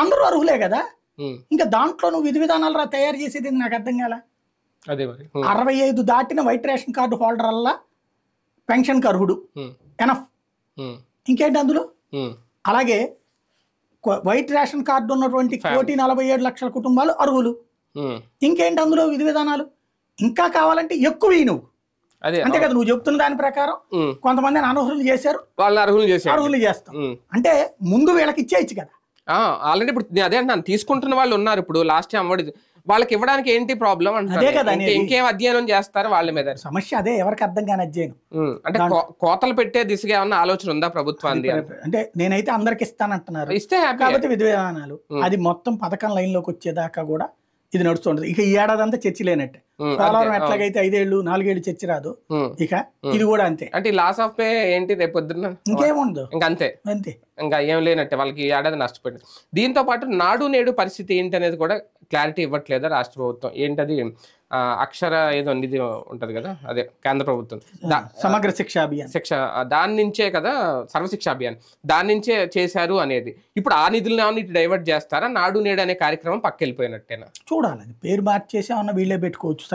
అందరూ అర్హులే కదా ఇంకా దాంట్లో నువ్వు విధి విధానాలు తయారు చేసేది నాకు అర్థం కాల అరవై ఐదు దాటిన వైట్ రేషన్ కార్డు హోల్డర్ అల్లా పెన్షన్ అర్హుడు ఎనఫ్ ఇంకేంటి అందులో అలాగే వైట్ రేషన్ కార్డు ఉన్నటువంటి కోటి నలభై ఏడు లక్షల కుటుంబాలు అర్హులు ఇంకేంటి అందులో విధి విధానాలు ఇంకా కావాలంటే ఎక్కువ నువ్వు అంతే కదా నువ్వు చెప్తున్న దాని ప్రకారం కొంతమంది అనర్హులు చేశారు అర్హులు చేశారు అర్హులు చేస్తాం అంటే ముందు వీళ్ళకి ఇచ్చేయచ్చు కదా ఆల్రెడీ ఇప్పుడు అదే అంటున్నాను తీసుకుంటున్న వాళ్ళు ఉన్నారు ఇప్పుడు లాస్ట్ టైం అమ్మడి వాళ్ళకి ఇవ్వడానికి ఏంటి ప్రాబ్లం అంటే ఇంకేం అధ్యయనం చేస్తారు వాళ్ళ మీద సమస్య అదే ఎవరికి అర్థం కాని అధ్యయనం అంటే కోతలు పెట్టే దిశగా ఏమన్నా ఆలోచన ఉందా ప్రభుత్వాన్ని అంటే నేనైతే అందరికి ఇస్తానంటున్నారు ఇస్తే కాబట్టి విధి విధానాలు అది మొత్తం పథకం లైన్ లోకి వచ్చేదాకా కూడా ఇది నడుస్తుంటది ఇక ఈ ఏడాది అంతా చర్చ లేనట్టే కాలవరం ఎట్లాగైతే ఐదేళ్లు నాలుగేళ్లు చర్చ రాదు ఇక ఇది కూడా అంతే అంటే లాస్ ఆఫ్ పే ఏంటి రేపు పొద్దున్న ఇంకేముండదు ఇంకా అంతే అంతే ఇంకా ఏం లేనట్టే వాళ్ళకి ఏడాది నష్టపోయింది దీంతో పాటు నాడు నేడు పరిస్థితి ఏంటి అనేది కూడా క్లారిటీ ఇవ్వట్లేదు రాష్ట్ర ప్రభుత్వం ఏంటది అక్షర ఏదో నిధి ఉంటది కదా అదే కేంద్ర ప్రభుత్వం సమగ్ర శిక్ష అభియాన్ శిక్ష దాని నుంచే కదా సర్వశిక్ష అభియాన్ దాని నుంచే చేశారు అనేది ఇప్పుడు ఆ నిధులను ఇటు డైవర్ట్ చేస్తారా నాడు నేడు అనే కార్యక్రమం పక్కెళ్ళిపోయినట్టేనా చూడాలి పేరు మార్చేసి ఏమన్నా వీళ్ళే పెట్టుకోవచ్చు